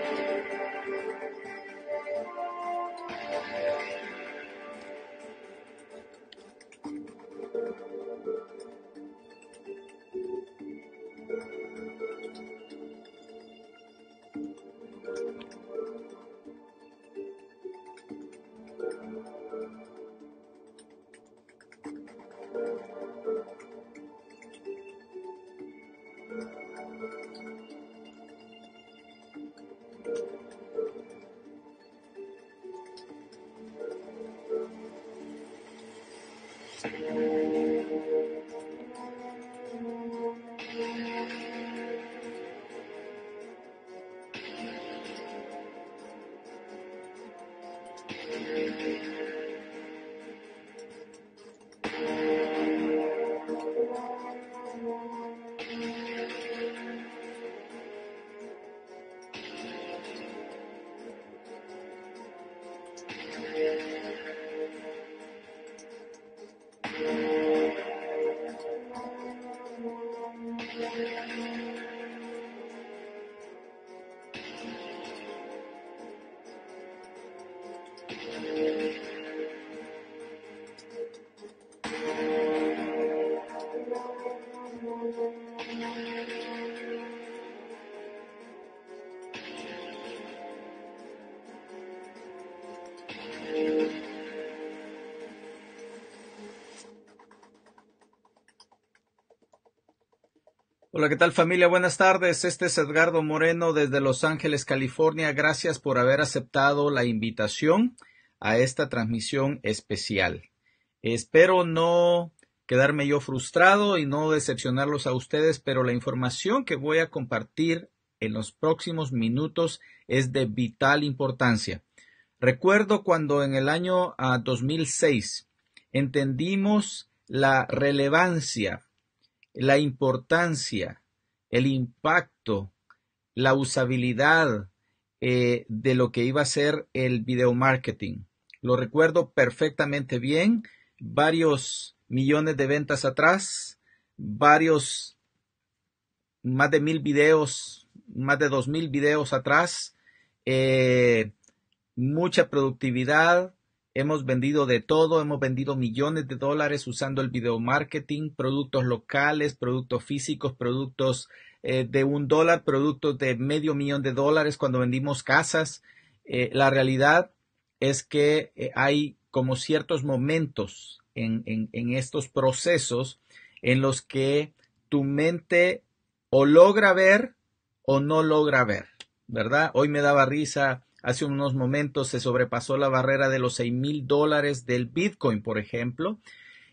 Thank you. Hola, ¿qué tal familia? Buenas tardes. Este es Edgardo Moreno desde Los Ángeles, California. Gracias por haber aceptado la invitación a esta transmisión especial. Espero no quedarme yo frustrado y no decepcionarlos a ustedes, pero la información que voy a compartir en los próximos minutos es de vital importancia. Recuerdo cuando en el año 2006 ah, entendimos la relevancia la importancia, el impacto, la usabilidad eh, de lo que iba a ser el video marketing. Lo recuerdo perfectamente bien, varios millones de ventas atrás, varios, más de mil videos, más de dos mil videos atrás, eh, mucha productividad, Hemos vendido de todo, hemos vendido millones de dólares usando el video marketing, productos locales, productos físicos, productos eh, de un dólar, productos de medio millón de dólares cuando vendimos casas. Eh, la realidad es que eh, hay como ciertos momentos en, en estos procesos en los que tu mente o logra ver o no logra ver, ¿verdad? Hoy me daba risa Hace unos momentos se sobrepasó la barrera de los 6 mil dólares del Bitcoin, por ejemplo.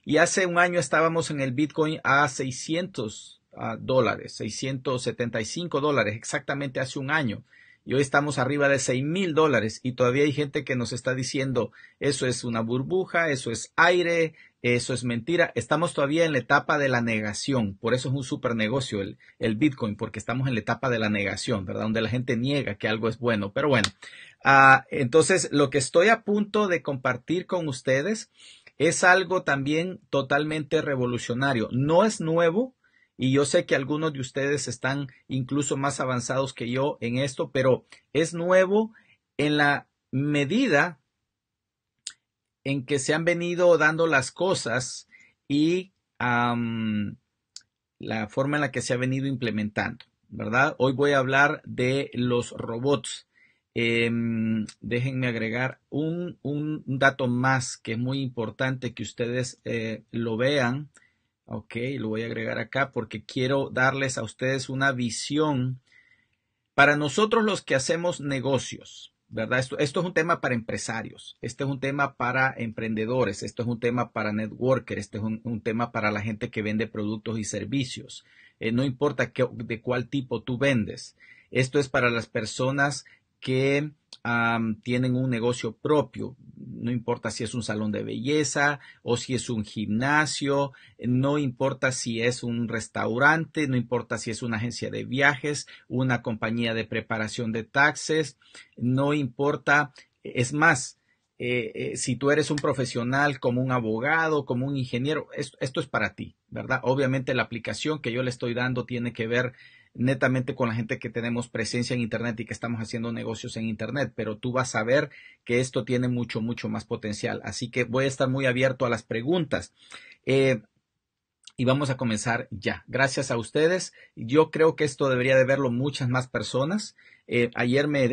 Y hace un año estábamos en el Bitcoin a 600 dólares, 675 dólares, exactamente hace un año. Y hoy estamos arriba de 6 mil dólares y todavía hay gente que nos está diciendo eso es una burbuja, eso es aire, eso es mentira. Estamos todavía en la etapa de la negación. Por eso es un super negocio el, Bitcoin, porque estamos en la etapa de la negación, ¿verdad? Donde la gente niega que algo es bueno. Pero bueno, ah, entonces lo que estoy a punto de compartir con ustedes es algo también totalmente revolucionario. No es nuevo y yo sé que algunos de ustedes están incluso más avanzados que yo en esto, pero es nuevo en la medida en que se han venido dando las cosas y la forma en la que se ha venido implementando, ¿verdad? Hoy voy a hablar de los robots. Em, déjenme agregar un, dato más que es muy importante que ustedes eh, lo vean. Ok, lo voy a agregar acá porque quiero darles a ustedes una visión. Para nosotros los que hacemos negocios, ¿verdad? Esto, es un tema para empresarios, este es un tema para emprendedores, esto es un tema para networkers, este es un, tema para la gente que vende productos y servicios. Eh, no importa de cuál tipo tú vendes. Esto es para las personas que tienen un negocio propio, no importa si es un salón de belleza o si es un gimnasio, no importa si es un restaurante, no importa si es una agencia de viajes, una compañía de preparación de taxes, no importa, es más, eh, eh, si tú eres un profesional como un abogado, como un ingeniero, esto, es para ti, ¿verdad? Obviamente la aplicación que yo le estoy dando tiene que ver netamente con la gente que tenemos presencia en Internet y que estamos haciendo negocios en Internet, pero tú vas a ver que esto tiene mucho, mucho más potencial. Así que voy a estar muy abierto a las preguntas. Eh, y vamos a comenzar ya. Gracias a ustedes. Yo creo que esto debería de verlo muchas más personas. Eh, ayer me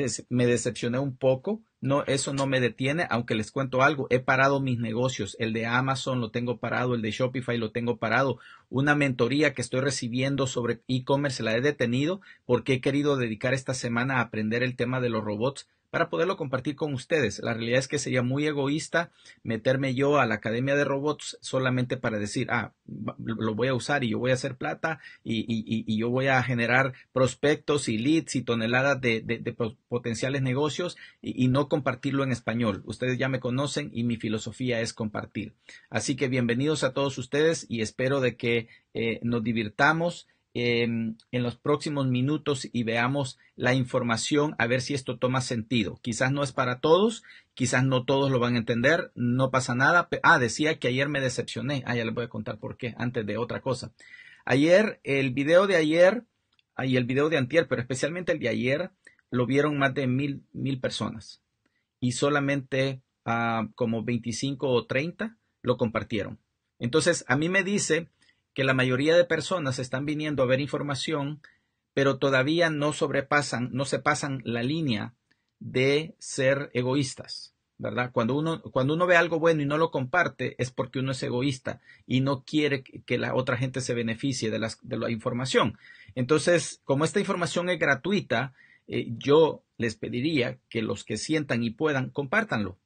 decepcioné un poco no, eso no me detiene, aunque les cuento algo, he parado mis negocios, el de Amazon lo tengo parado, el de Shopify lo tengo parado, una mentoría que estoy recibiendo sobre e-commerce la he detenido porque he querido dedicar esta semana a aprender el tema de los robots para poderlo compartir con ustedes. La realidad es que sería muy egoísta meterme yo a la Academia de Robots solamente para decir, ah, lo voy a usar y yo voy a hacer plata y, yo voy a generar prospectos y leads y toneladas de, potenciales negocios y, no compartirlo en español. Ustedes ya me conocen y mi filosofía es compartir. Así que bienvenidos a todos ustedes y espero de que eh, nos divirtamos en los próximos minutos y veamos la información a ver si esto toma sentido. Quizás no es para todos, quizás no todos lo van a entender, no pasa nada. Ah, decía que ayer me decepcioné. Ah, ya les voy a contar por qué, antes de otra cosa. Ayer, el video de ayer y el video de antier, pero especialmente el de ayer, lo vieron más de mil, mil personas y solamente ah, como 25 o 30 lo compartieron. Entonces, a mí me dice que la mayoría de personas están viniendo a ver información, pero todavía no sobrepasan, no se pasan la línea de ser egoístas, ¿verdad? Cuando uno, cuando uno ve algo bueno y no lo comparte, es porque uno es egoísta y no quiere que la otra gente se beneficie de, de la información. Entonces, como esta información es gratuita, eh, yo les pediría que los que sientan y puedan, compártanlo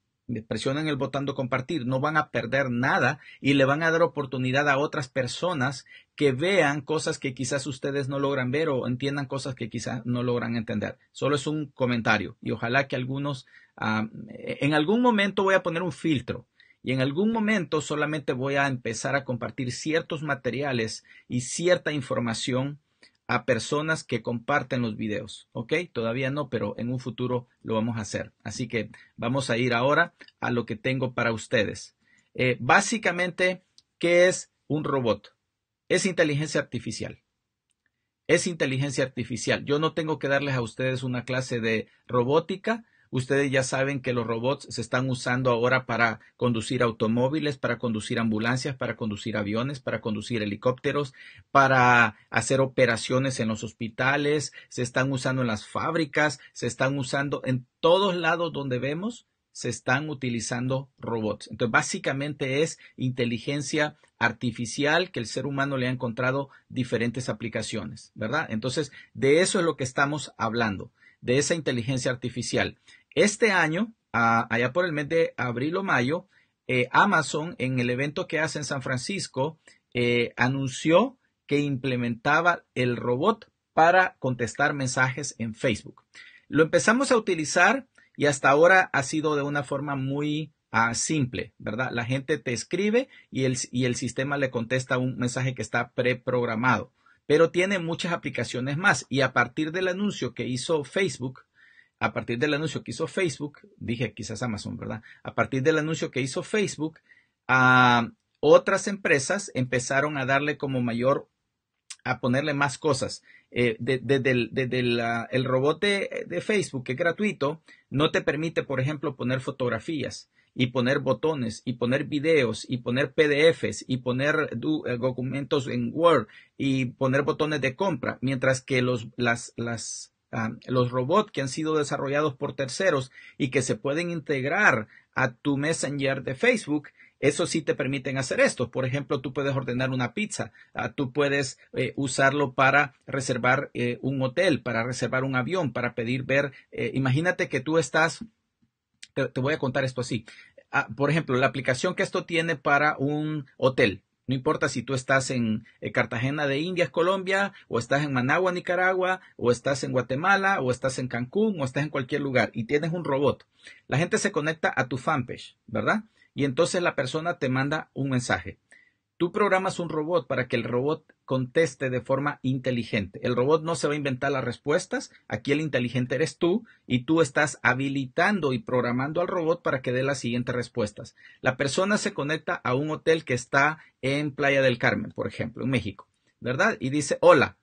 presionan el botón de compartir, no van a perder nada y le van a dar oportunidad a otras personas que vean cosas que quizás ustedes no logran ver o entiendan cosas que quizás no logran entender. Solo es un comentario y ojalá que algunos, ah, en algún momento voy a poner un filtro y en algún momento solamente voy a empezar a compartir ciertos materiales y cierta información a personas que comparten los videos. ¿Ok? Todavía no, pero en un futuro lo vamos a hacer. Así que vamos a ir ahora a lo que tengo para ustedes. Eh, básicamente, ¿qué es un robot? Es inteligencia artificial. Es inteligencia artificial. Yo no tengo que darles a ustedes una clase de robótica, Ustedes ya saben que los robots se están usando ahora para conducir automóviles, para conducir ambulancias, para conducir aviones, para conducir helicópteros, para hacer operaciones en los hospitales, se están usando en las fábricas, se están usando en todos lados donde vemos se están utilizando robots. Entonces, básicamente es inteligencia artificial que el ser humano le ha encontrado diferentes aplicaciones, ¿verdad? Entonces, de eso es lo que estamos hablando, de esa inteligencia artificial. Este año, allá por el mes de abril o mayo, eh, Amazon, en el evento que hace en San Francisco, eh, anunció que implementaba el robot para contestar mensajes en Facebook. Lo empezamos a utilizar y hasta ahora ha sido de una forma muy ah, simple, ¿verdad? La gente te escribe y el, y el sistema le contesta un mensaje que está preprogramado, pero tiene muchas aplicaciones más y a partir del anuncio que hizo Facebook a partir del anuncio que hizo Facebook, dije quizás Amazon, ¿verdad? A partir del anuncio que hizo Facebook, otras empresas empezaron a darle como mayor, a ponerle más cosas. Desde eh, el, robot de, Facebook, que es gratuito, no te permite, por ejemplo, poner fotografías y poner botones y poner videos y poner PDFs y poner eh, documentos en Word y poner botones de compra, mientras que los, las, las los robots que han sido desarrollados por terceros y que se pueden integrar a tu Messenger de Facebook, eso sí te permiten hacer esto. Por ejemplo, tú puedes ordenar una pizza, ah, tú puedes eh, usarlo para reservar eh, un hotel, para reservar un avión, para pedir ver. Eh, imagínate que tú estás, te, voy a contar esto así. Ah, por ejemplo, la aplicación que esto tiene para un hotel. No importa si tú estás en eh, Cartagena de Indias, Colombia, o estás en Managua, Nicaragua, o estás en Guatemala, o estás en Cancún, o estás en cualquier lugar y tienes un robot. La gente se conecta a tu fanpage, ¿verdad? Y entonces la persona te manda un mensaje. Tú programas un robot para que el robot conteste de forma inteligente. El robot no se va a inventar las respuestas. Aquí el inteligente eres tú y tú estás habilitando y programando al robot para que dé las siguientes respuestas. La persona se conecta a un hotel que está en Playa del Carmen, por ejemplo, en México, ¿verdad? Y dice hola.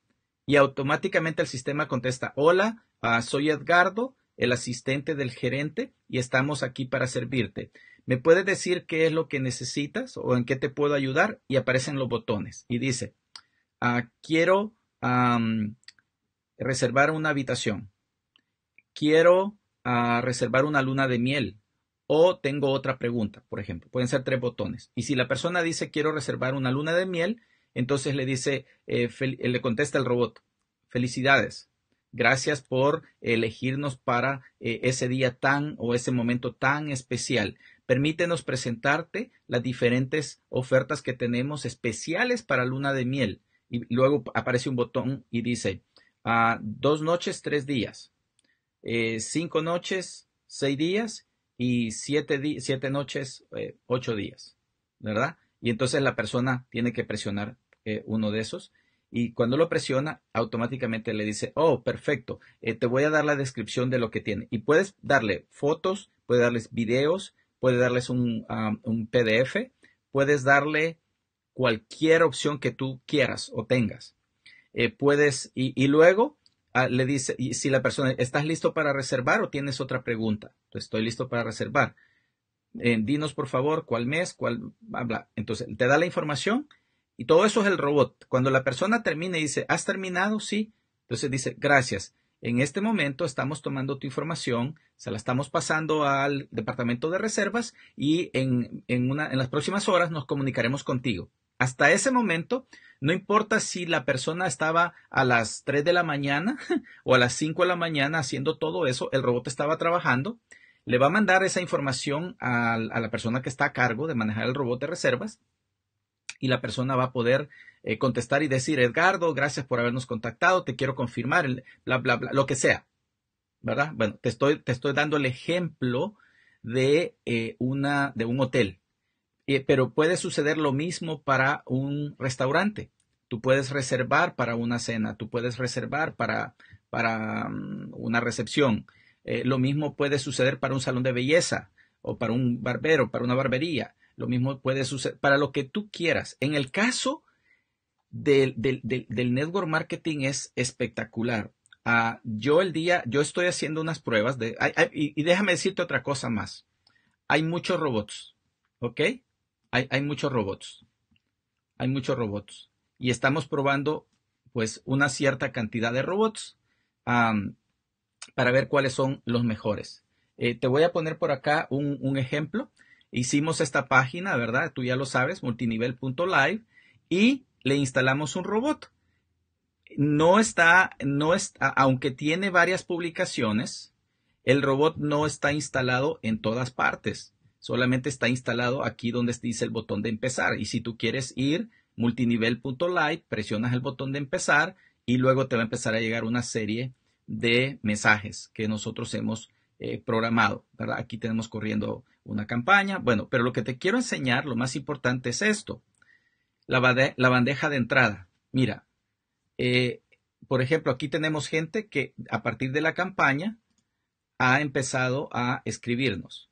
Y automáticamente el sistema contesta hola, ah, soy Edgardo, el asistente del gerente y estamos aquí para servirte. ¿Me puedes decir qué es lo que necesitas o en qué te puedo ayudar? Y aparecen los botones y dice, ah, quiero reservar una habitación, quiero ah, reservar una luna de miel o tengo otra pregunta, por ejemplo. Pueden ser tres botones. Y si la persona dice quiero reservar una luna de miel, entonces le dice, eh, eh, le contesta el robot, felicidades, Gracias por elegirnos para eh, ese día tan o ese momento tan especial. Permítenos presentarte las diferentes ofertas que tenemos especiales para luna de miel. Y luego aparece un botón y dice, ah, dos noches, tres días, eh, cinco noches, seis días y siete, noches, eh, ocho días, ¿verdad? Y entonces la persona tiene que presionar eh, uno de esos y cuando lo presiona, automáticamente le dice, oh, perfecto, te voy a dar la descripción de lo que tiene. Y puedes darle fotos, puedes darles videos, puede darles un, PDF, puedes darle cualquier opción que tú quieras o tengas. Eh, puedes, y, luego ah, le dice, si la persona, ¿estás listo para reservar o tienes otra pregunta? estoy listo para reservar. Eh, dinos, por favor, cuál mes, cuál, habla Entonces, te da la información y todo eso es el robot. Cuando la persona termina y dice, ¿has terminado? Sí. Entonces dice, gracias. En este momento estamos tomando tu información, se la estamos pasando al Departamento de Reservas y en, las próximas horas nos comunicaremos contigo. Hasta ese momento, no importa si la persona estaba a las 3 de la mañana o a las 5 de la mañana haciendo todo eso, el robot estaba trabajando, le va a mandar esa información a la persona que está a cargo de manejar el robot de reservas y la persona va a poder eh, contestar y decir, Edgardo, gracias por habernos contactado, te quiero confirmar, bla, bla, bla, lo que sea. ¿Verdad? Bueno, te estoy, te estoy dando el ejemplo de, eh, una, de un hotel, eh, pero puede suceder lo mismo para un restaurante. Tú puedes reservar para una cena, tú puedes reservar para, para mm, una recepción. lo mismo puede suceder para un salón de belleza o para un barbero, para una barbería. Lo mismo puede suceder para lo que tú quieras. En el caso del, network marketing es espectacular. Ah, yo el día, yo estoy haciendo unas pruebas de, y, déjame decirte otra cosa más. Hay muchos robots, ¿ok? Hay, muchos robots. Hay muchos robots. Y estamos probando, pues, una cierta cantidad de robots para ver cuáles son los mejores. Eh, te voy a poner por acá un, un ejemplo. Hicimos esta página, ¿verdad? Tú ya lo sabes, multinivel.live y le instalamos un robot. No está, no está, aunque tiene varias publicaciones, el robot no está instalado en todas partes. Solamente está instalado aquí donde dice el botón de empezar. Y si tú quieres ir multinivel.live, presionas el botón de empezar y luego te va a empezar a llegar una serie de mensajes que nosotros hemos eh, programado, ¿verdad? Aquí tenemos corriendo una campaña. Bueno, pero lo que te quiero enseñar, lo más importante es esto, la, bandeja de entrada. Mira, eh, por ejemplo, aquí tenemos gente que a partir de la campaña ha empezado a escribirnos,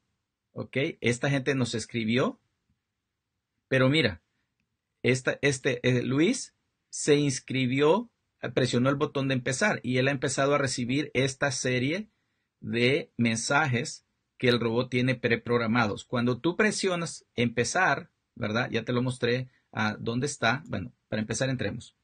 ¿ok? Esta gente nos escribió, pero mira, este eh, Luis se inscribió, presionó el botón de empezar y él ha empezado a recibir esta serie de mensajes que el robot tiene preprogramados. Cuando tú presionas empezar, ¿verdad? Ya te lo mostré a dónde está. Bueno, para empezar entremos.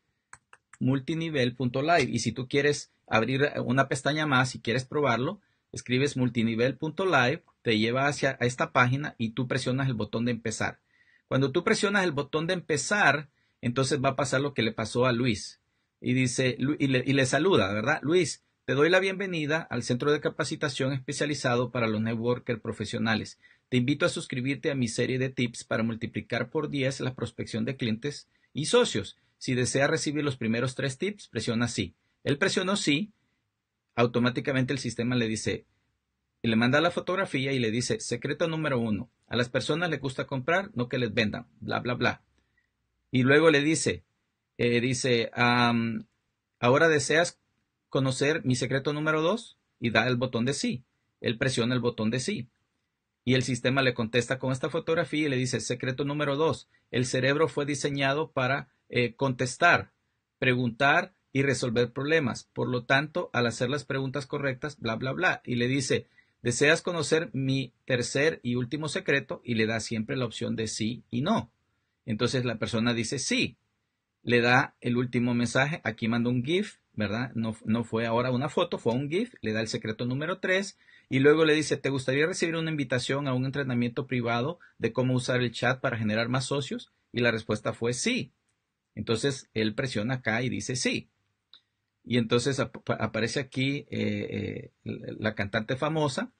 Multinivel.live. Y si tú quieres abrir una pestaña más, si quieres probarlo, escribes multinivel.live, te lleva hacia esta página y tú presionas el botón de empezar. Cuando tú presionas el botón de empezar, entonces va a pasar lo que le pasó a Luis. Y dice, y le, y le saluda, ¿verdad? Luis, te doy la bienvenida al Centro de Capacitación especializado para los networker profesionales. Te invito a suscribirte a mi serie de tips para multiplicar por 10 la prospección de clientes y socios. Si deseas recibir los primeros tres tips, presiona sí. Él presionó sí, automáticamente el sistema le dice, le manda la fotografía y le dice, secreto número uno, a las personas les gusta comprar, no que les vendan, bla, bla, bla. Y luego le dice, eh, dice, ahora deseas conocer mi secreto número 2 y da el botón de sí. Él presiona el botón de sí. Y el sistema le contesta con esta fotografía y le dice, secreto número 2, el cerebro fue diseñado para eh, contestar, preguntar y resolver problemas. Por lo tanto, al hacer las preguntas correctas, bla, bla, bla. Y le dice, ¿deseas conocer mi tercer y último secreto? Y le da siempre la opción de sí y no. Entonces la persona dice sí. Le da el último mensaje. Aquí manda un GIF ¿verdad? No, no fue ahora una foto, fue un GIF, le da el secreto número 3 y luego le dice, ¿te gustaría recibir una invitación a un entrenamiento privado de cómo usar el chat para generar más socios? Y la respuesta fue sí. Entonces él presiona acá y dice sí. Y entonces aparece aquí eh, eh, la cantante famosa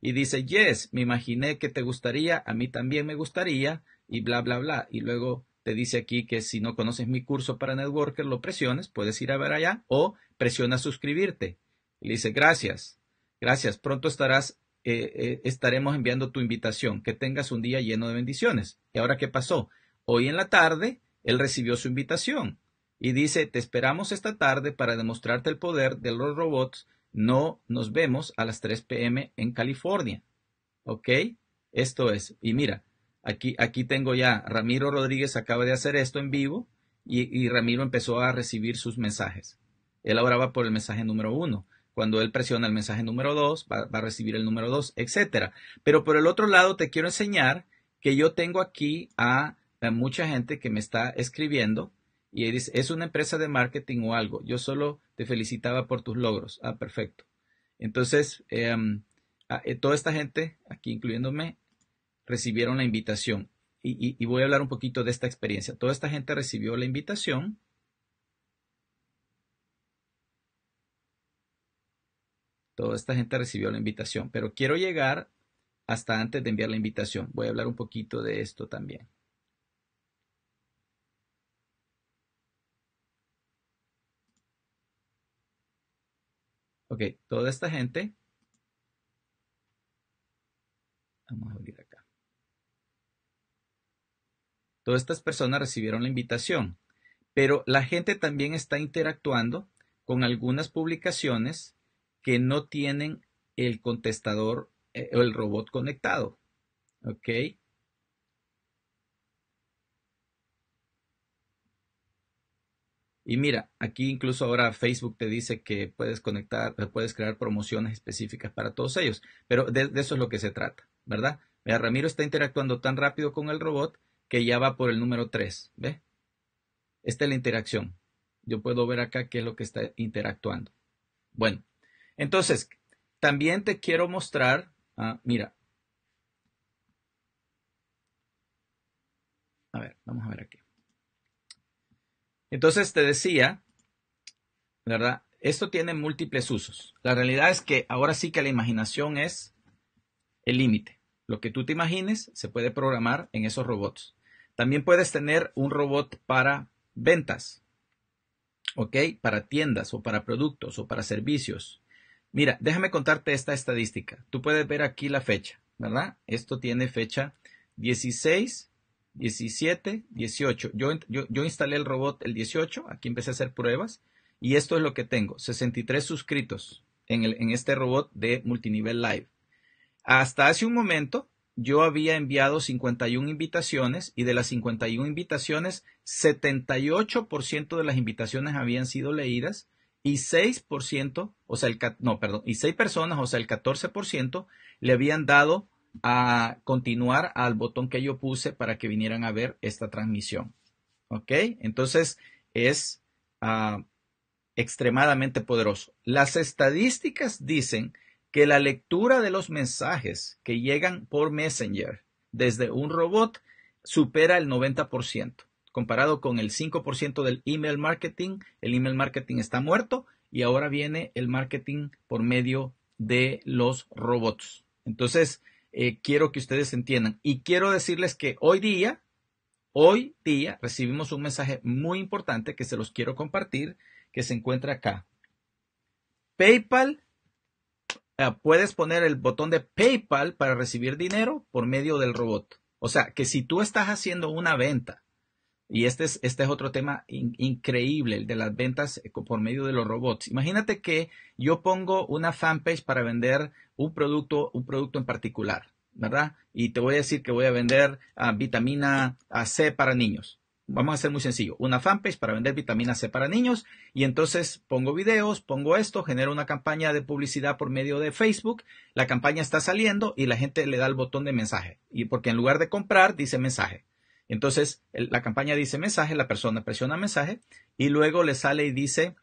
y dice, yes, me imaginé que te gustaría, a mí también me gustaría, y bla, bla, bla. Y luego te dice aquí que si no conoces mi curso para networker, lo presiones, puedes ir a ver allá o presiona suscribirte. le dice, gracias, gracias, pronto estarás, eh, eh, estaremos enviando tu invitación, que tengas un día lleno de bendiciones. ¿Y ahora qué pasó? Hoy en la tarde, él recibió su invitación y dice, te esperamos esta tarde para demostrarte el poder de los robots. No nos vemos a las 3 p.m. en California. ¿Ok? Esto es, y mira, Aquí, aquí tengo ya, Ramiro Rodríguez acaba de hacer esto en vivo y, Ramiro empezó a recibir sus mensajes. Él ahora va por el mensaje número uno. Cuando él presiona el mensaje número dos, va, a recibir el número dos, etc. Pero por el otro lado, te quiero enseñar que yo tengo aquí a, mucha gente que me está escribiendo y dice, es una empresa de marketing o algo. Yo solo te felicitaba por tus logros. Ah, perfecto. Entonces, em, eh, toda esta gente, aquí incluyéndome, recibieron la invitación. Y, voy a hablar un poquito de esta experiencia. Toda esta gente recibió la invitación. Toda esta gente recibió la invitación, pero quiero llegar hasta antes de enviar la invitación. Voy a hablar un poquito de esto también. Ok, toda esta gente. Vamos a abrir acá. Todas estas personas recibieron la invitación, pero la gente también está interactuando con algunas publicaciones que no tienen el contestador eh, o el robot conectado. ¿Ok? Y mira, aquí incluso ahora Facebook te dice que puedes conectar, eh, puedes crear promociones específicas para todos ellos, pero de, de eso es lo que se trata, ¿verdad? Mira, Ramiro está interactuando tan rápido con el robot que ya va por el número 3. ¿Ve? Esta es la interacción. Yo puedo ver acá qué es lo que está interactuando. Bueno, entonces, también te quiero mostrar, ah, mira. A ver, vamos a ver aquí. Entonces te decía, ¿verdad? Esto tiene múltiples usos. La realidad es que ahora sí que la imaginación es el límite. Lo que tú te imagines se puede programar en esos robots. También puedes tener un robot para ventas, ¿ok? Para tiendas o para productos o para servicios. Mira, déjame contarte esta estadística. Tú puedes ver aquí la fecha, ¿verdad? Esto tiene fecha 16, 17, 18. Yo, yo, instalé el robot el 18, aquí empecé a hacer pruebas y esto es lo que tengo, 63 suscritos en, en este robot de multinivel live. Hasta hace un momento yo había enviado 51 invitaciones y de las 51 invitaciones, 78% de las invitaciones habían sido leídas y 6%, o sea, el, no, perdón, y 6 personas, o sea, el 14%, le habían dado a continuar al botón que yo puse para que vinieran a ver esta transmisión. ¿Ok? Entonces, es ah, extremadamente poderoso. Las estadísticas dicen que la lectura de los mensajes que llegan por Messenger desde un robot supera el 90%, comparado con el 5% del email marketing. El email marketing está muerto y ahora viene el marketing por medio de los robots. Entonces, eh, quiero que ustedes entiendan y quiero decirles que hoy día, hoy día recibimos un mensaje muy importante que se los quiero compartir, que se encuentra acá. PayPal puedes poner el botón de PayPal para recibir dinero por medio del robot. O sea, que si tú estás haciendo una venta, y este es, este es otro tema increíble, el de las ventas eh, por medio de los robots. Imagínate que yo pongo una fanpage para vender un producto, un producto en particular, ¿verdad? Y te voy a decir que voy a vender ah, vitamina C para niños vamos a hacer muy sencillo, una fanpage para vender vitamina C para niños y entonces pongo videos, pongo esto, genero una campaña de publicidad por medio de Facebook, la campaña está saliendo y la gente le da el botón de mensaje y porque en lugar de comprar dice mensaje. Entonces la campaña dice mensaje, la persona presiona mensaje y luego le sale y dice,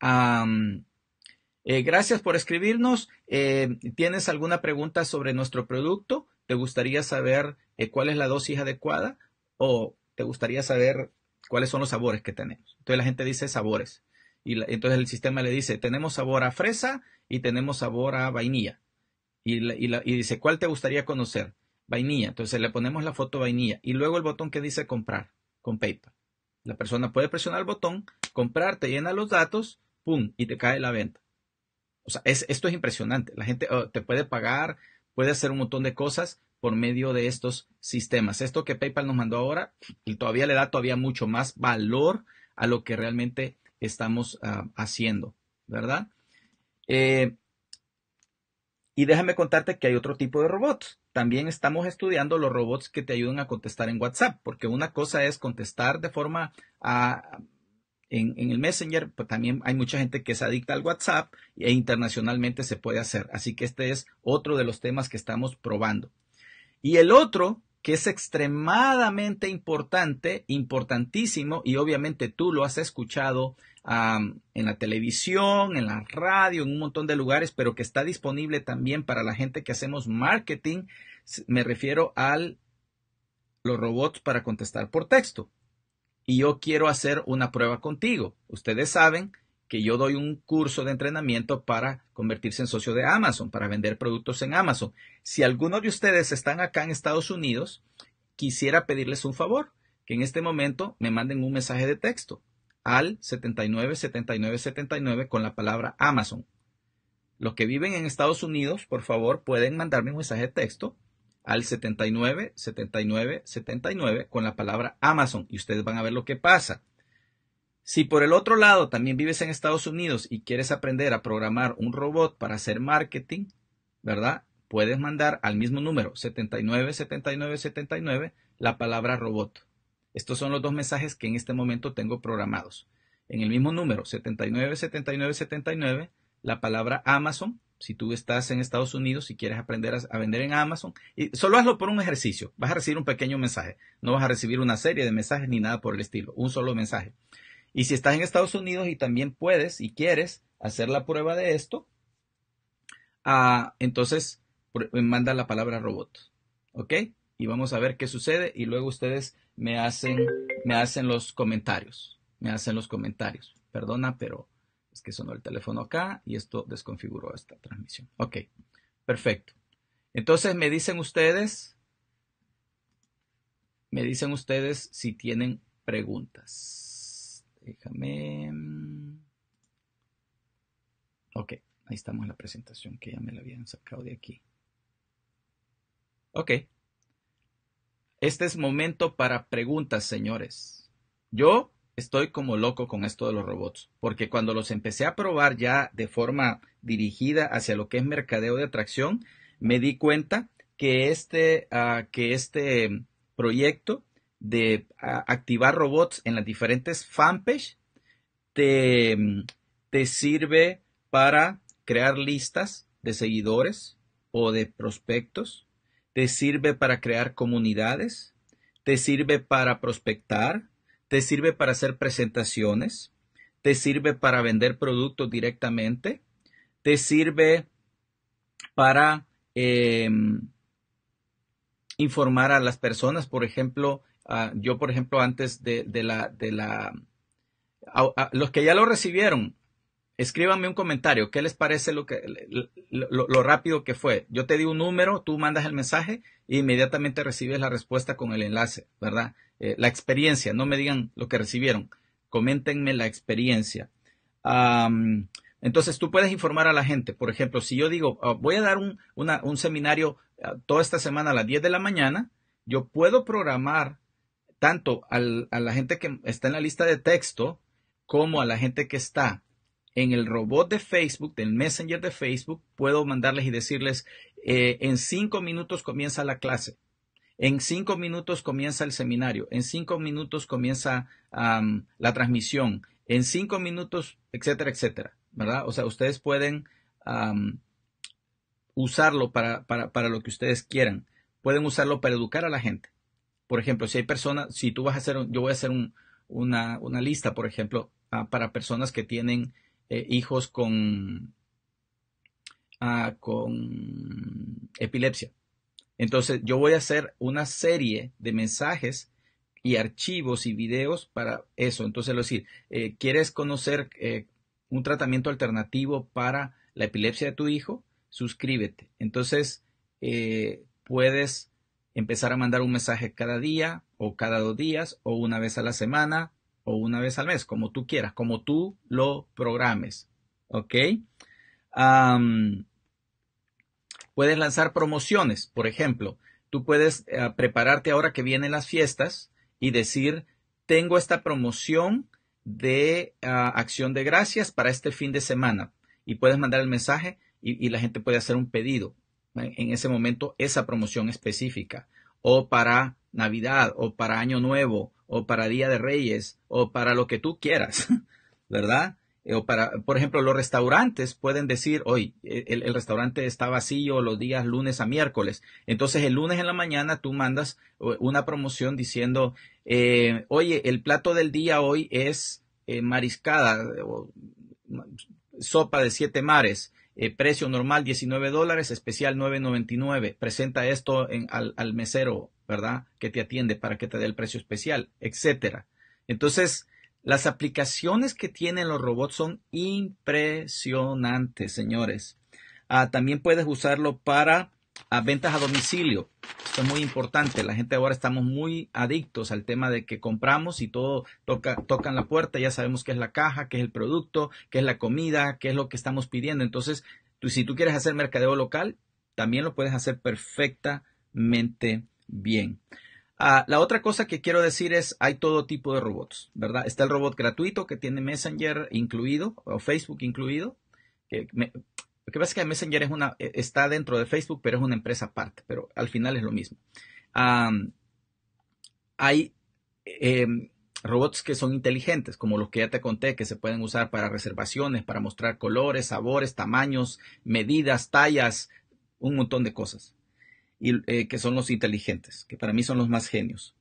eh, gracias por escribirnos, eh, ¿tienes alguna pregunta sobre nuestro producto? ¿Te gustaría saber eh, cuál es la dosis adecuada? o te gustaría saber cuáles son los sabores que tenemos. Entonces la gente dice sabores. Y entonces el sistema le dice, tenemos sabor a fresa y tenemos sabor a vainilla. Y, dice, ¿cuál te gustaría conocer? Vainilla. Entonces le ponemos la foto vainilla. Y luego el botón que dice comprar con PayPal. La persona puede presionar el botón, comprar, te llena los datos, ¡pum! Y te cae la venta. O sea, es, esto es impresionante. La gente oh, te puede pagar, puede hacer un montón de cosas por medio de estos sistemas. Esto que PayPal nos mandó ahora y todavía le da todavía mucho más valor a lo que realmente estamos ah, haciendo, ¿verdad? Eh, y déjame contarte que hay otro tipo de robots. También estamos estudiando los robots que te ayudan a contestar en WhatsApp, porque una cosa es contestar de forma ah, en, el Messenger, pues también hay mucha gente que se adicta al WhatsApp e internacionalmente se puede hacer. Así que este es otro de los temas que estamos probando. Y el otro, que es extremadamente importante, importantísimo, y obviamente tú lo has escuchado en la televisión, en la radio, en un montón de lugares, pero que está disponible también para la gente que hacemos marketing, me refiero a los robots para contestar por texto. Y yo quiero hacer una prueba contigo. Ustedes saben que yo doy un curso de entrenamiento para convertirse en socio de Amazon, para vender productos en Amazon. Si alguno de ustedes están acá en Estados Unidos, quisiera pedirles un favor, que en este momento me manden un mensaje de texto al 797979 con la palabra Amazon. Los que viven en Estados Unidos, por favor, pueden mandarme un mensaje de texto al 797979 con la palabra Amazon y ustedes van a ver lo que pasa. Si por el otro lado también vives en Estados Unidos y quieres aprender a programar un robot para hacer marketing, ¿verdad? Puedes mandar al mismo número 797979 la palabra robot. Estos son los dos mensajes que en este momento tengo programados. En el mismo número 797979 la palabra Amazon. Si tú estás en Estados Unidos y quieres aprender a, vender en Amazon, y solo hazlo por un ejercicio. Vas a recibir un pequeño mensaje. No vas a recibir una serie de mensajes ni nada por el estilo. Un solo mensaje. Y si estás en Estados Unidos y también puedes y quieres hacer la prueba de esto, ah, entonces eh, manda la palabra robot. ¿Ok? Y vamos a ver qué sucede y luego ustedes me hacen, me hacen los comentarios. Me hacen los comentarios. Perdona, pero es que sonó el teléfono acá y esto desconfiguró esta transmisión. Ok, perfecto. Entonces me dicen ustedes, me dicen ustedes si tienen preguntas. Déjame. Mm, ok, ahí estamos la presentación que ya me la habían sacado de aquí. Ok. Este es momento para preguntas, señores. Yo estoy como loco con esto de los robots, porque cuando los empecé a probar ya de forma dirigida hacia lo que es mercadeo de atracción, me di cuenta que este, ah, que este proyecto de activar robots en las diferentes fanpage te, te sirve para crear listas de seguidores o de prospectos, te sirve para crear comunidades, te sirve para prospectar, te sirve para hacer presentaciones, te sirve para vender productos directamente, te sirve para em, informar a las personas, por ejemplo, Ah, yo, por ejemplo, antes de, la... De la los que ya lo recibieron, escríbanme un comentario. ¿Qué les parece lo, que, lo, rápido que fue? Yo te di un número, tú mandas el mensaje e inmediatamente recibes la respuesta con el enlace, ¿verdad? Eh, la experiencia, no me digan lo que recibieron. Coméntenme la experiencia. entonces tú puedes informar a la gente. Por ejemplo, si yo digo, ah, voy a dar un, seminario ah, toda esta semana a las 10 de la mañana, yo puedo programar tanto a la gente que está en la lista de texto como a la gente que está en el robot de Facebook, del Messenger de Facebook, puedo mandarles y decirles, eh, en cinco minutos comienza la clase, en cinco minutos comienza el seminario, en cinco minutos comienza la transmisión, en cinco minutos, etcétera, etcétera, ¿verdad? O sea, ustedes pueden usarlo para lo que ustedes quieran, pueden usarlo para educar a la gente. Por ejemplo, si hay personas, si tú vas a hacer, un, yo voy a hacer una, lista, por ejemplo, ah, para personas que tienen eh, hijos con, ah, con epilepsia. Entonces, yo voy a hacer una serie de mensajes y archivos y videos para eso. Entonces, lo decir, eh, ¿quieres conocer eh, un tratamiento alternativo para la epilepsia de tu hijo? Suscríbete. Entonces, puedes empezar a mandar un mensaje cada día o cada dos días o una vez a la semana o una vez al mes, como tú quieras, como tú lo programes. ¿Ok? puedes lanzar promociones, por ejemplo. Tú puedes eh, prepararte ahora que vienen las fiestas y decir, tengo esta promoción de ah, acción de gracias para este fin de semana. Y puedes mandar el mensaje y la gente puede hacer un pedido en ese momento esa promoción específica o para Navidad o para Año Nuevo o para Día de Reyes o para lo que tú quieras, ¿verdad? Eh, o para, por ejemplo, los restaurantes pueden decir, hoy e, el, restaurante está vacío los días lunes a miércoles. Entonces el lunes en la mañana tú mandas una promoción diciendo, eh, oye, el plato del día hoy es eh, mariscada o sopa de siete mares. Eh, precio normal 19 dólares, especial 9.99. Presenta esto al, mesero, ¿verdad? Que te atiende para que te dé el precio especial, etcétera. Entonces, las aplicaciones que tienen los robots son impresionantes, señores. Ah, también puedes usarlo para a ventas a domicilio. Esto es muy importante. La gente ahora estamos muy adictos al tema de que compramos y todo toca, tocan la puerta. Ya sabemos qué es la caja, qué es el producto, qué es la comida, qué es lo que estamos pidiendo. Entonces, tú, si tú quieres hacer mercadeo local, también lo puedes hacer perfectamente bien. Ah, la otra cosa que quiero decir es, hay todo tipo de robots, ¿verdad? Está el robot gratuito que tiene Messenger incluido o Facebook incluido, que lo que pasa es que Messenger es una, e, está dentro de Facebook, pero es una empresa aparte, pero al final es lo mismo. hay em, robots que son inteligentes, como los que ya te conté, que se pueden usar para reservaciones, para mostrar colores, sabores, tamaños, medidas, tallas, un montón de cosas. Y eh, que son los inteligentes, que para mí son los más genios.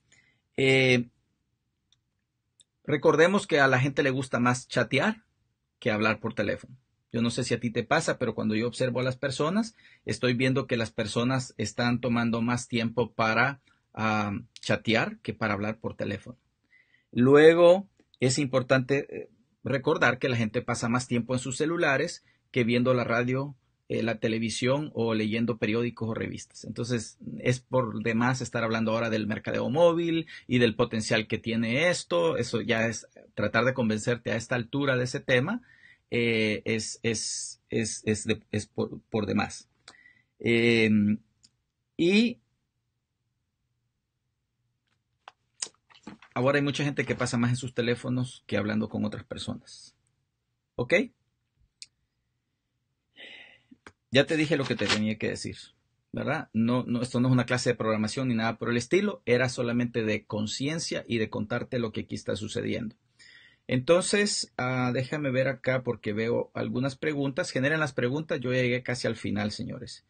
Eh, recordemos que a la gente le gusta más chatear que hablar por teléfono. Yo no sé si a ti te pasa, pero cuando yo observo a las personas, estoy viendo que las personas están tomando más tiempo para ah, chatear que para hablar por teléfono. Luego, es importante eh, recordar que la gente pasa más tiempo en sus celulares que viendo la radio, eh, la televisión o leyendo periódicos o revistas. Entonces, es por demás estar hablando ahora del mercadeo móvil y del potencial que tiene esto. Eso ya es tratar de convencerte a esta altura de ese tema. Eh, es, es, es por, demás. Em, y ahora hay mucha gente que pasa más en sus teléfonos que hablando con otras personas. ¿Ok? Ya te dije lo que te tenía que decir, ¿verdad? No, no, esto no es una clase de programación ni nada por el estilo, era solamente de conciencia y de contarte lo que aquí está sucediendo. Entonces, ah, déjame ver acá porque veo algunas preguntas. Generan las preguntas. Yo llegué casi al final, señores.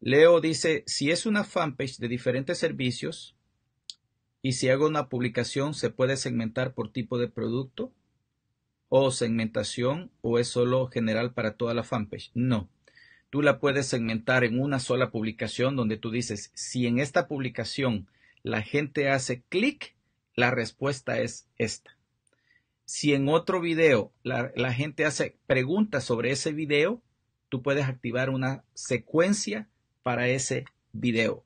Leo dice, si es una fanpage de diferentes servicios y si hago una publicación, ¿se puede segmentar por tipo de producto o segmentación o es solo general para toda la fanpage? No. Tú la puedes segmentar en una sola publicación donde tú dices, si en esta publicación la gente hace clic, la respuesta es esta. Si en otro video la, gente hace preguntas sobre ese video, tú puedes activar una secuencia para ese video.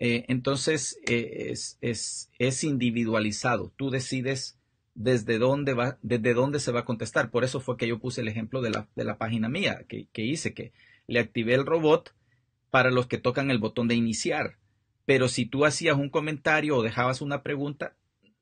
Eh, entonces eh, es, es, individualizado. Tú decides desde dónde, va, desde dónde se va a contestar. Por eso fue que yo puse el ejemplo de la, página mía que, que, hice, que le activé el robot para los que tocan el botón de iniciar. Pero si tú hacías un comentario o dejabas una pregunta,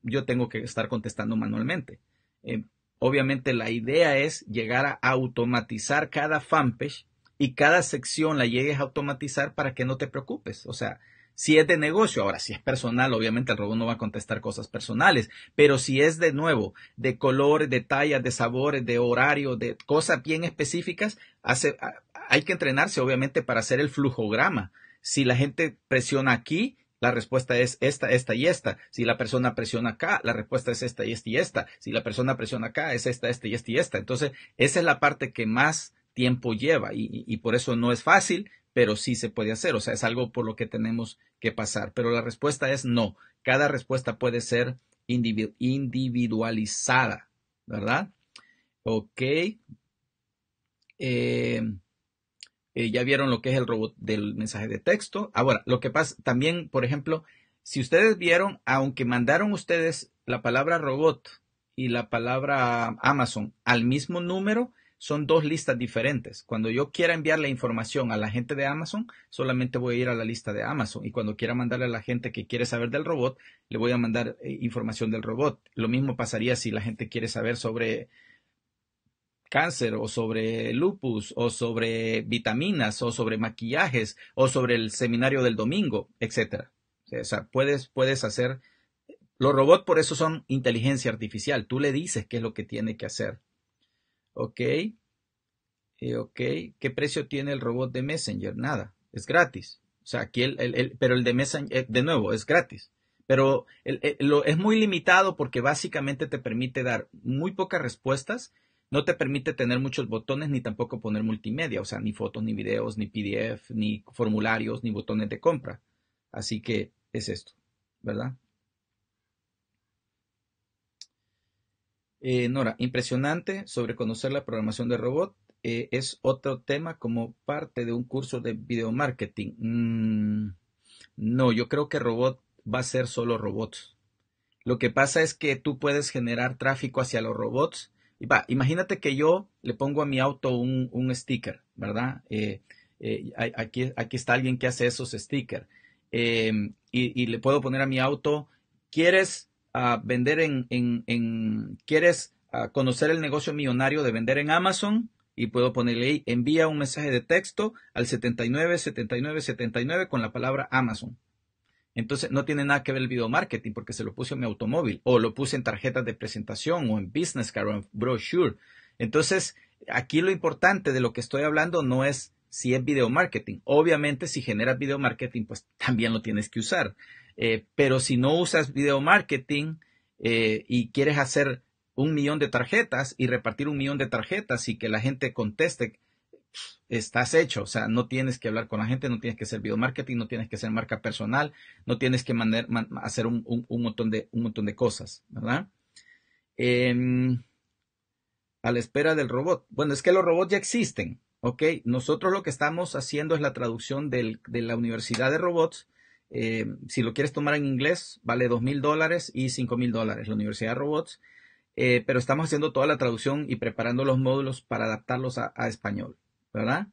yo tengo que estar contestando manualmente. Eh, obviamente la idea es llegar a automatizar cada fanpage y cada sección la llegues a automatizar para que no te preocupes. O sea, si es de negocio, ahora si es personal, obviamente el robot no va a contestar cosas personales, pero si es de nuevo, de colores, de tallas, de sabores, de horario, de cosas bien específicas, hace, hay que entrenarse obviamente para hacer el flujograma. Si la gente presiona aquí, la respuesta es esta, esta y esta. Si la persona presiona acá, la respuesta es esta y esta y esta. Si la persona presiona acá, es esta, esta y esta y esta. Entonces, esa es la parte que más tiempo lleva y, por eso no es fácil, pero sí se puede hacer. O sea, es algo por lo que tenemos que pasar. Pero la respuesta es no. Cada respuesta puede ser individualizada, ¿verdad? Ok. Eh, eh, ya vieron lo que es el robot del mensaje de texto. Ahora, lo que pasa también, por ejemplo, si ustedes vieron, aunque mandaron ustedes la palabra robot y la palabra Amazon al mismo número, son dos listas diferentes. Cuando yo quiera enviar la información a la gente de Amazon, solamente voy a ir a la lista de Amazon. Y cuando quiera mandarle a la gente que quiere saber del robot, le voy a mandar eh, información del robot. Lo mismo pasaría si la gente quiere saber sobre cáncer o sobre lupus o sobre vitaminas o sobre maquillajes o sobre el seminario del domingo, etcétera. O sea, puedes, puedes hacer... Los robots por eso son inteligencia artificial. Tú le dices qué es lo que tiene que hacer. ¿Ok? Eh, ok. ¿Qué precio tiene el robot de Messenger? Nada. Es gratis. O sea, aquí el, pero el de Messenger, eh, de nuevo, es gratis. Pero lo, es muy limitado porque básicamente te permite dar muy pocas respuestas no te permite tener muchos botones ni tampoco poner multimedia, o sea, ni fotos, ni videos, ni PDF, ni formularios, ni botones de compra. Así que es esto, ¿verdad? Eh, Nora, impresionante sobre conocer la programación de robot. Eh, es otro tema como parte de un curso de video marketing. Mm, no, yo creo que robot va a ser solo robots. Lo que pasa es que tú puedes generar tráfico hacia los robots Imagínate que yo le pongo a mi auto un, sticker, ¿verdad? Eh, eh, aquí, está alguien que hace esos stickers. Em, y, le puedo poner a mi auto, ¿quieres ah, vender en, quieres ah, conocer el negocio millonario de vender en Amazon? Y puedo ponerle, envía un mensaje de texto al 797979 con la palabra Amazon. Entonces no tiene nada que ver el video marketing porque se lo puse en mi automóvil o lo puse en tarjetas de presentación o en business card o en brochure. Entonces aquí lo importante de lo que estoy hablando no es si es video marketing. Obviamente si generas video marketing pues también lo tienes que usar. Eh, pero si no usas video marketing eh, y quieres hacer un millón de tarjetas y repartir un millón de tarjetas y que la gente conteste estás hecho. O sea, no tienes que hablar con la gente, no tienes que hacer video marketing, no tienes que hacer marca personal, no tienes que hacer un, montón de, cosas, ¿verdad? Em, a la espera del robot. Bueno, es que los robots ya existen, ¿ok? Nosotros lo que estamos haciendo es la traducción de la Universidad de Robots. Em, si lo quieres tomar en inglés, vale dos mil dólares y cinco mil dólares la Universidad de Robots. Eh, pero estamos haciendo toda la traducción y preparando los módulos para adaptarlos a español. ¿verdad?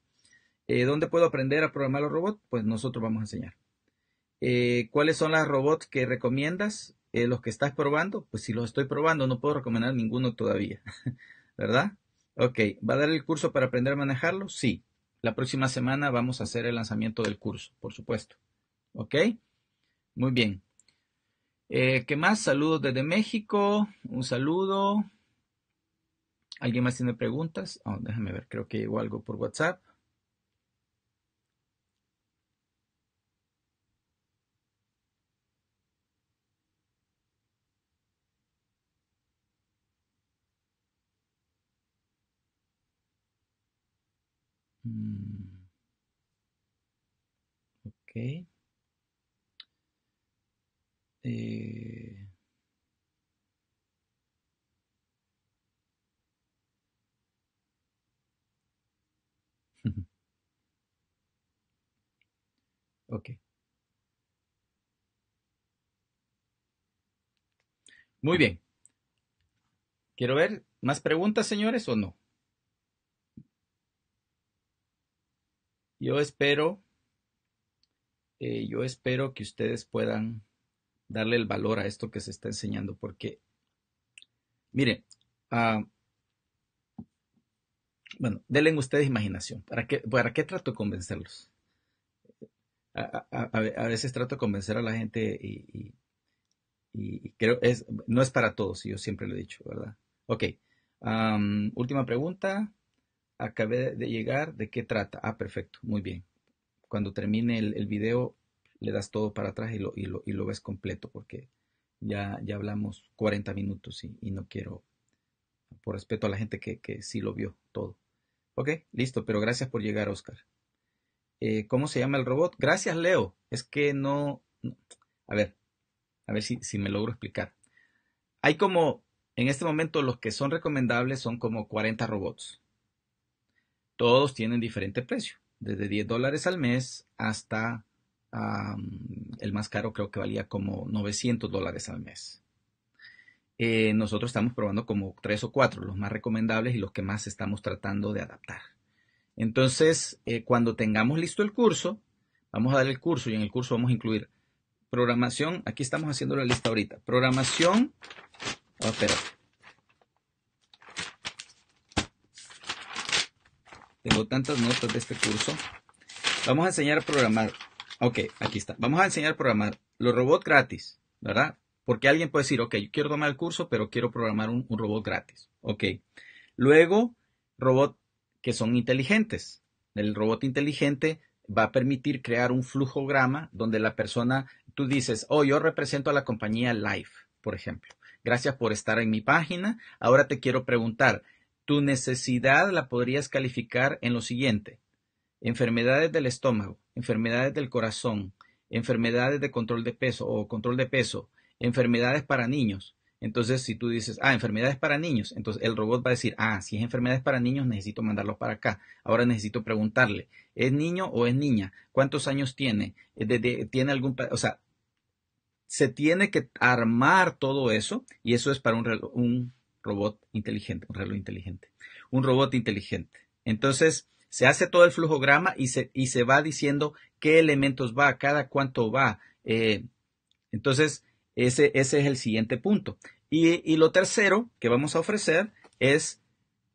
Eh, ¿Dónde puedo aprender a programar los robots? Pues nosotros vamos a enseñar. Eh, ¿Cuáles son las robots que recomiendas? Eh, ¿Los que estás probando? Pues si los estoy probando, no puedo recomendar ninguno todavía, ¿verdad? Ok, ¿va a dar el curso para aprender a manejarlo? Sí. La próxima semana vamos a hacer el lanzamiento del curso, por supuesto. ¿Ok? Muy bien. ¿Qué más? Saludos desde México. Un saludo. ¿Alguien más tiene preguntas? Oh, déjame ver, creo que llegó algo por WhatsApp. Muy bien. Quiero ver, ¿más preguntas, señores, o no? Yo espero, eh, yo espero que ustedes puedan darle el valor a esto que se está enseñando, porque, mire, ah, bueno, denle ustedes imaginación. ¿Para qué, trato de convencerlos? A, veces trato de convencer a la gente y y creo es no es para todos, y yo siempre lo he dicho, ¿verdad? Ok. última pregunta. Acabé de llegar. ¿De qué trata? Ah, perfecto. Muy bien. Cuando termine el, video, le das todo para atrás y lo, y lo, y lo ves completo porque ya, ya hablamos 40 minutos y, no quiero, por respeto a la gente que, sí lo vio todo. Ok, listo, pero gracias por llegar, Oscar. Eh, ¿Cómo se llama el robot? Gracias, Leo. Es que no. A ver, a ver si, me logro explicar. Hay como, en este momento los que son recomendables son como 40 robots. Todos tienen diferente precio, desde 10 dólares al mes hasta el más caro creo que valía como 900 dólares al mes. Eh, nosotros estamos probando como tres o cuatro, los más recomendables y los que más estamos tratando de adaptar. Entonces, eh, cuando tengamos listo el curso, vamos a dar el curso y en el curso vamos a incluir programación, aquí estamos haciendo la lista ahorita. Programación, oh, Tengo tantas notas de este curso. Vamos a enseñar a programar. Ok, aquí está. Vamos a enseñar a programar los robots gratis, ¿verdad? Porque alguien puede decir, ok, yo quiero tomar el curso, pero quiero programar un, robot gratis. Ok. Luego, robots que son inteligentes. El robot inteligente va a permitir crear un flujo grama, donde la persona tú dices, oh, yo represento a la compañía Life, por ejemplo. Gracias por estar en mi página. Ahora te quiero preguntar, tu necesidad la podrías calificar en lo siguiente. Enfermedades del estómago, enfermedades del corazón, enfermedades de control de peso o control de peso, enfermedades para niños. Entonces, si tú dices, ah, enfermedades para niños, entonces el robot va a decir, ah, si es enfermedades para niños, necesito mandarlos para acá. Ahora necesito preguntarle, ¿es niño o es niña? ¿Cuántos años tiene? Eh, ¿Tiene algún, o sea, se tiene que armar todo eso y eso es para un, robot inteligente, un reloj inteligente, un robot inteligente. Entonces, se hace todo el flujograma y se, y se va diciendo qué elementos va, cada cuánto va. Eh, entonces, ese, ese, es el siguiente punto. Y, lo tercero que vamos a ofrecer es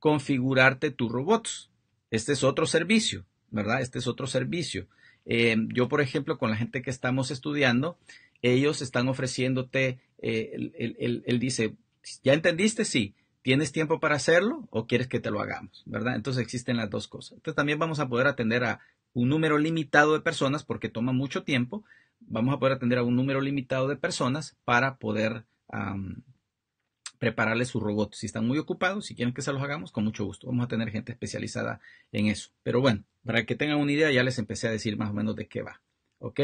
configurarte tus robots. Este es otro servicio, ¿verdad? Este es otro servicio. Eh, yo, por ejemplo, con la gente que estamos estudiando, ellos están ofreciéndote, eh, él, dice, ¿ya entendiste? Sí. ¿Tienes tiempo para hacerlo o quieres que te lo hagamos? ¿Verdad? Entonces existen las dos cosas. Entonces también vamos a poder atender a un número limitado de personas porque toma mucho tiempo. Vamos a poder atender a un número limitado de personas para poder prepararles su robot. Si están muy ocupados, si quieren que se los hagamos, con mucho gusto. Vamos a tener gente especializada en eso. Pero bueno, para que tengan una idea, ya les empecé a decir más o menos de qué va. ¿Ok?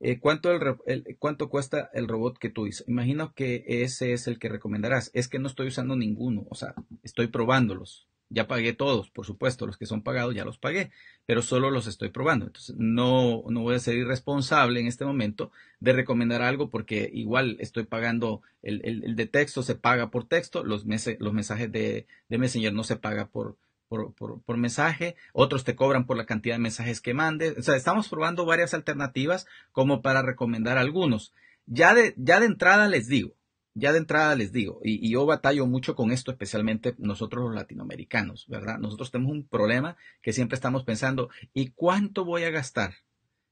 Eh, ¿cuánto, el, ¿cuánto cuesta el robot que tú dices? Imagino que ese es el que recomendarás. Es que no estoy usando ninguno, o sea, estoy probándolos. Ya pagué todos, por supuesto, los que son pagados ya los pagué, pero solo los estoy probando. Entonces, no, no voy a ser irresponsable en este momento de recomendar algo porque igual estoy pagando el, el, de texto, se paga por texto, los, los mensajes de, de Messenger no se paga por, por, mensaje, otros te cobran por la cantidad de mensajes que mandes. O sea, estamos probando varias alternativas como para recomendar algunos. Ya de, ya de entrada les digo, ya de entrada les digo, y, y, yo batallo mucho con esto, especialmente nosotros los latinoamericanos, ¿verdad? Nosotros tenemos un problema que siempre estamos pensando, ¿y cuánto voy a gastar?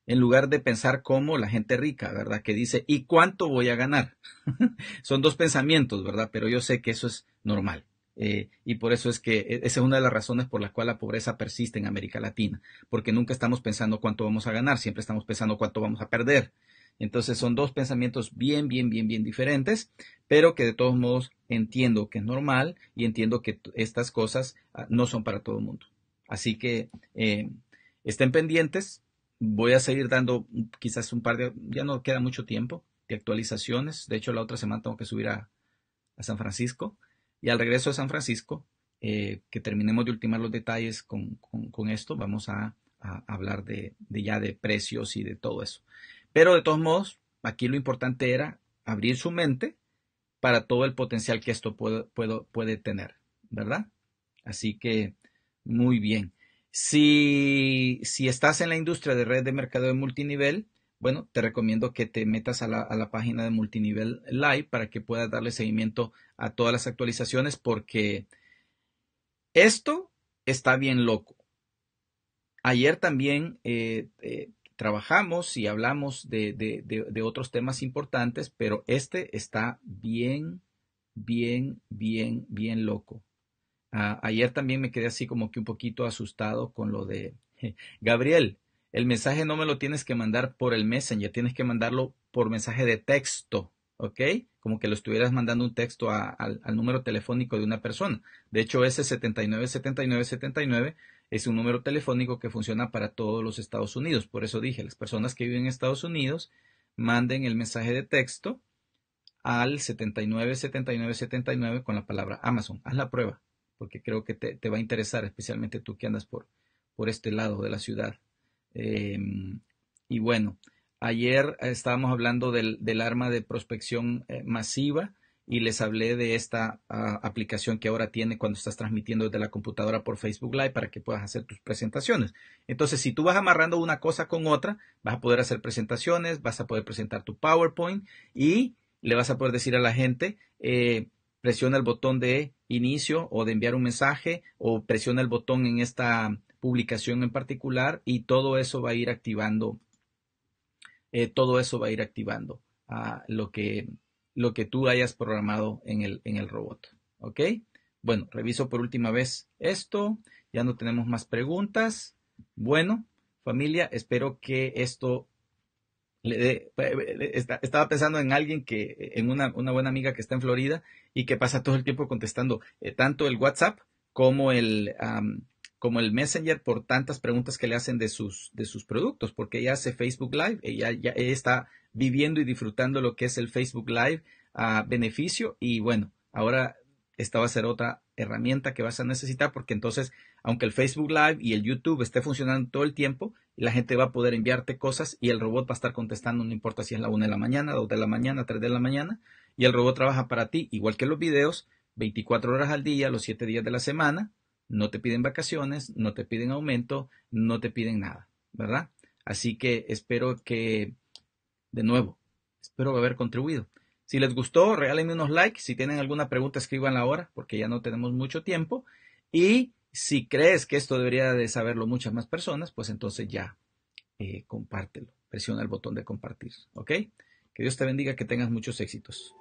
En lugar de pensar como la gente rica, ¿verdad? Que dice, ¿y cuánto voy a ganar? Son dos pensamientos, ¿verdad? Pero yo sé que eso es normal. Eh, y por eso es que e, esa es una de las razones por las cuales la pobreza persiste en América Latina, porque nunca estamos pensando cuánto vamos a ganar, siempre estamos pensando cuánto vamos a perder. Entonces son dos pensamientos bien, bien, bien, bien diferentes, pero que de todos modos entiendo que es normal y entiendo que estas cosas ah, no son para todo el mundo. Así que eh, estén pendientes, voy a seguir dando quizás un par de, ya no queda mucho tiempo de actualizaciones, de hecho la otra semana tengo que subir a San Francisco y al regreso de San Francisco, eh, que terminemos de ultimar los detalles con, esto, vamos a, hablar de, ya de precios y de todo eso. Pero de todos modos, aquí lo importante era abrir su mente para todo el potencial que esto puede, puede, tener, ¿verdad? Así que, muy bien. Si, si estás en la industria de red de mercado de multinivel, bueno, te recomiendo que te metas a la, página de Multinivel Live para que puedas darle seguimiento a todas las actualizaciones porque esto está bien loco. Ayer también eh, eh, trabajamos y hablamos de, otros temas importantes, pero este está bien, bien, bien, bien loco. Ah, ayer también me quedé así como que un poquito asustado con lo de Gabriel. El mensaje no me lo tienes que mandar por el Messenger, tienes que mandarlo por mensaje de texto, ¿ok? Como que lo estuvieras mandando un texto al número telefónico de una persona. De hecho, ese 797979 es un número telefónico que funciona para todos los Estados Unidos. Por eso dije, las personas que viven en Estados Unidos manden el mensaje de texto al 797979 con la palabra Amazon. Haz la prueba, porque creo que te, te va a interesar, especialmente tú que andas por, por este lado de la ciudad. Em, y bueno, ayer estábamos hablando del, arma de prospección eh, masiva y les hablé de esta ah, aplicación que ahora tiene cuando estás transmitiendo desde la computadora por Facebook Live para que puedas hacer tus presentaciones. Entonces, si tú vas amarrando una cosa con otra, vas a poder hacer presentaciones, vas a poder presentar tu PowerPoint y le vas a poder decir a la gente, eh, presiona el botón de inicio o de enviar un mensaje o presiona el botón en esta publicación en particular y todo eso va a ir activando, eh, todo eso va a ir activando a ah, lo, que, lo que tú hayas programado en el, en el robot. ¿Ok? Bueno, reviso por última vez esto. Ya no tenemos más preguntas. Bueno, familia, espero que esto le dé. Eh, eh, estaba pensando en alguien que, en una, una, buena amiga que está en Florida y que pasa todo el tiempo contestando tanto el WhatsApp como el, como el Messenger por tantas preguntas que le hacen de sus, de sus productos, porque ella hace Facebook Live, ella, ya está viviendo y disfrutando lo que es el Facebook Live a beneficio y bueno, ahora esta va a ser otra herramienta que vas a necesitar porque entonces, aunque el Facebook Live y el YouTube esté funcionando todo el tiempo, la gente va a poder enviarte cosas y el robot va a estar contestando, no importa si es la 1 de la mañana, 2 de la mañana, 3 de la mañana, y el robot trabaja para ti, igual que los videos, 24 horas al día, los 7 días de la semana, no te piden vacaciones, no te piden aumento, no te piden nada, ¿verdad? Así que espero que, de nuevo, espero haber contribuido. Si les gustó, regálenme unos likes. Si tienen alguna pregunta, escríbanla ahora, porque ya no tenemos mucho tiempo. Y si crees que esto debería de saberlo muchas más personas, pues entonces ya eh, compártelo. Presiona el botón de compartir, ¿ok? Que Dios te bendiga, que tengas muchos éxitos.